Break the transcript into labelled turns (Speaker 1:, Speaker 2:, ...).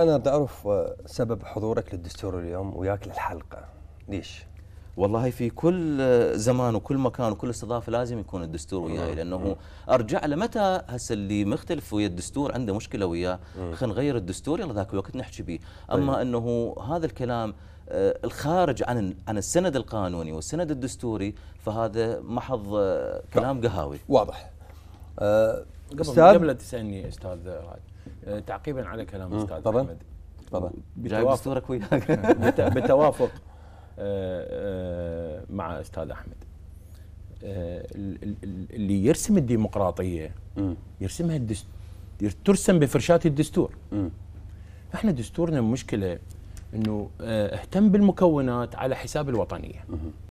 Speaker 1: أنا بدي أعرف آه، سبب حضورك للدستور اليوم وياك للحلقة ليش؟ والله في كل آه، زمان وكل مكان وكل استضافه لازم يكون الدستور آه، وياي لانه ارجع له متى هسه اللي مختلف ويا الدستور عنده مشكله وياه خلينا نغير الدستور يلا ذاك الوقت نحكي به اما طيب. انه هذا الكلام الخارج عن عن السند القانوني والسند الدستوري فهذا محض كلام قهاوي واضح
Speaker 2: أه قبل قبل تسالني استاذ رائد آه، تعقيبا على كلام آه، استاذ احمد احمد طبعا بتوافق وياك بالتوافق آه،
Speaker 3: مع استاذ احمد اللي يرسم الديمقراطيه يرسمها الدستور ترسم بفرشاة الدستور
Speaker 2: احنا دستورنا مشكله انه اهتم بالمكونات على حساب الوطنيه